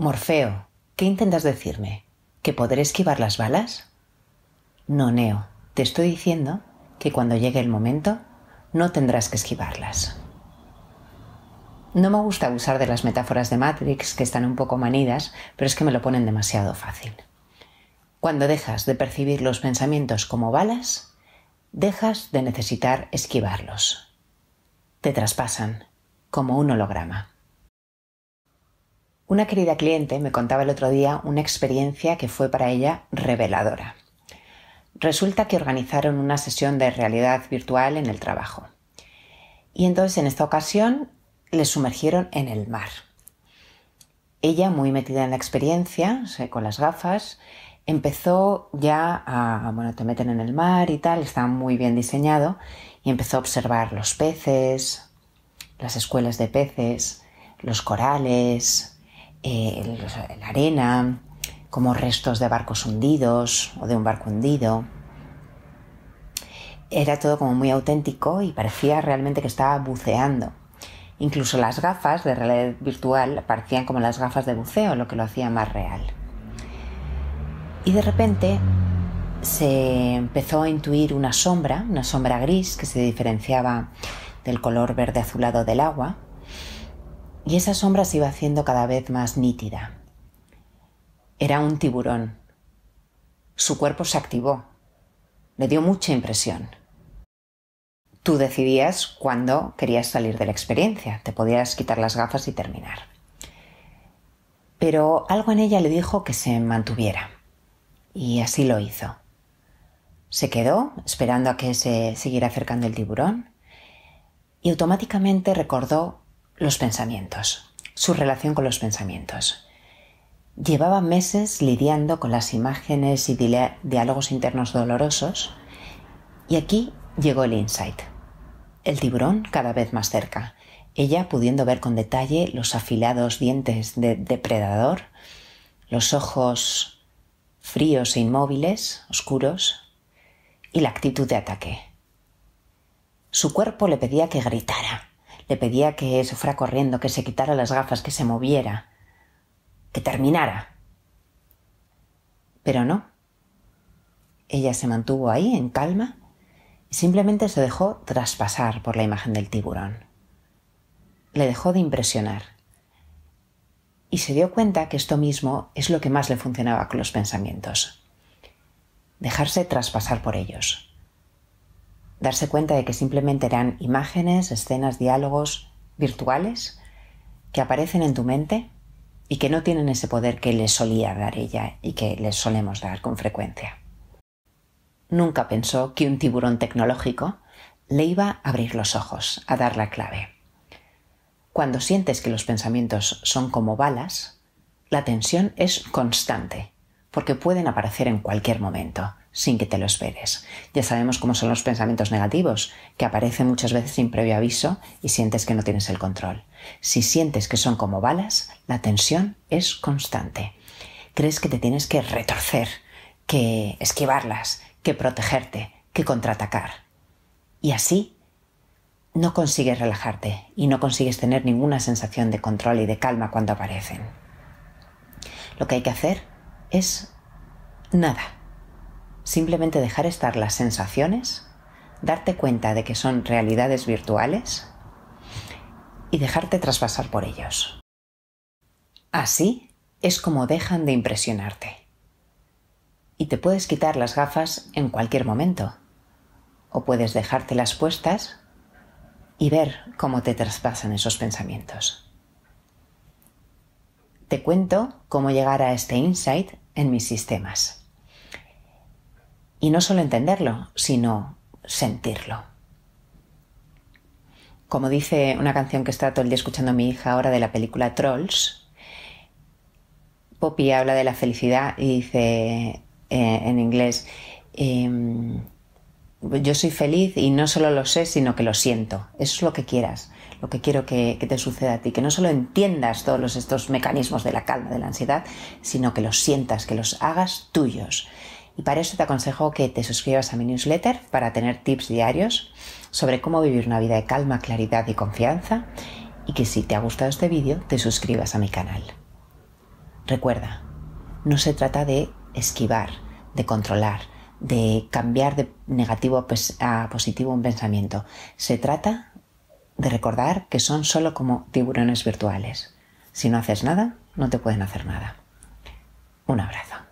Morfeo, ¿qué intentas decirme? ¿Que podré esquivar las balas? No, Neo, te estoy diciendo que cuando llegue el momento no tendrás que esquivarlas. No me gusta abusar de las metáforas de Matrix que están un poco manidas, pero es que me lo ponen demasiado fácil. Cuando dejas de percibir los pensamientos como balas, dejas de necesitar esquivarlos. Te traspasan, como un holograma. Una querida cliente me contaba el otro día una experiencia que fue para ella reveladora. Resulta que organizaron una sesión de realidad virtual en el trabajo. Y entonces en esta ocasión le sumergieron en el mar. Ella, muy metida en la experiencia, con las gafas, empezó ya a, bueno, te meten en el mar y tal, está muy bien diseñado, y empezó a observar los peces, las escuelas de peces, los corales, eh, la arena, como restos de barcos hundidos o de un barco hundido. Era todo como muy auténtico y parecía realmente que estaba buceando. Incluso las gafas de realidad virtual parecían como las gafas de buceo, lo que lo hacía más real. Y de repente se empezó a intuir una sombra, una sombra gris que se diferenciaba del color verde azulado del agua, y esa sombra se iba haciendo cada vez más nítida. Era un tiburón. Su cuerpo se activó. Le dio mucha impresión. Tú decidías cuándo querías salir de la experiencia. Te podías quitar las gafas y terminar. Pero algo en ella le dijo que se mantuviera. Y así lo hizo. Se quedó esperando a que se siguiera acercando el tiburón y automáticamente recordó los pensamientos, su relación con los pensamientos. Llevaba meses lidiando con las imágenes y diálogos internos dolorosos y aquí llegó el insight. El tiburón cada vez más cerca, ella pudiendo ver con detalle los afilados dientes de depredador, los ojos fríos e inmóviles, oscuros, y la actitud de ataque. Su cuerpo le pedía que gritara, le pedía que se fuera corriendo, que se quitara las gafas, que se moviera, que terminara. Pero no. Ella se mantuvo ahí, en calma, y simplemente se dejó traspasar por la imagen del tiburón. Le dejó de impresionar. Y se dio cuenta que esto mismo es lo que más le funcionaba con los pensamientos. Dejarse traspasar por ellos darse cuenta de que simplemente eran imágenes, escenas, diálogos virtuales que aparecen en tu mente y que no tienen ese poder que le solía dar ella y que les solemos dar con frecuencia. Nunca pensó que un tiburón tecnológico le iba a abrir los ojos, a dar la clave. Cuando sientes que los pensamientos son como balas, la tensión es constante, porque pueden aparecer en cualquier momento sin que te lo esperes. Ya sabemos cómo son los pensamientos negativos, que aparecen muchas veces sin previo aviso y sientes que no tienes el control. Si sientes que son como balas, la tensión es constante. Crees que te tienes que retorcer, que esquivarlas, que protegerte, que contraatacar. Y así no consigues relajarte y no consigues tener ninguna sensación de control y de calma cuando aparecen. Lo que hay que hacer es nada Simplemente dejar estar las sensaciones, darte cuenta de que son realidades virtuales y dejarte traspasar por ellos. Así es como dejan de impresionarte. Y te puedes quitar las gafas en cualquier momento. O puedes dejártelas puestas y ver cómo te traspasan esos pensamientos. Te cuento cómo llegar a este insight en mis sistemas. Y no solo entenderlo, sino sentirlo. Como dice una canción que está todo el día escuchando mi hija ahora de la película Trolls, Poppy habla de la felicidad y dice eh, en inglés, em, yo soy feliz y no solo lo sé, sino que lo siento. Eso es lo que quieras, lo que quiero que, que, te suceda a ti, que no solo entiendas todos estos mecanismos de la calma, de la ansiedad, sino que los sientas, que los hagas tuyos. Y para eso te aconsejo que te suscribas a mi newsletter para tener tips diarios sobre cómo vivir una vida de calma, claridad y confianza. Y que si te ha gustado este vídeo, te suscribas a mi canal. Recuerda, no se trata de esquivar, de controlar, de cambiar de negativo a positivo un pensamiento. Se trata de recordar que son solo como tiburones virtuales. Si no haces nada, no te pueden hacer nada. Un abrazo.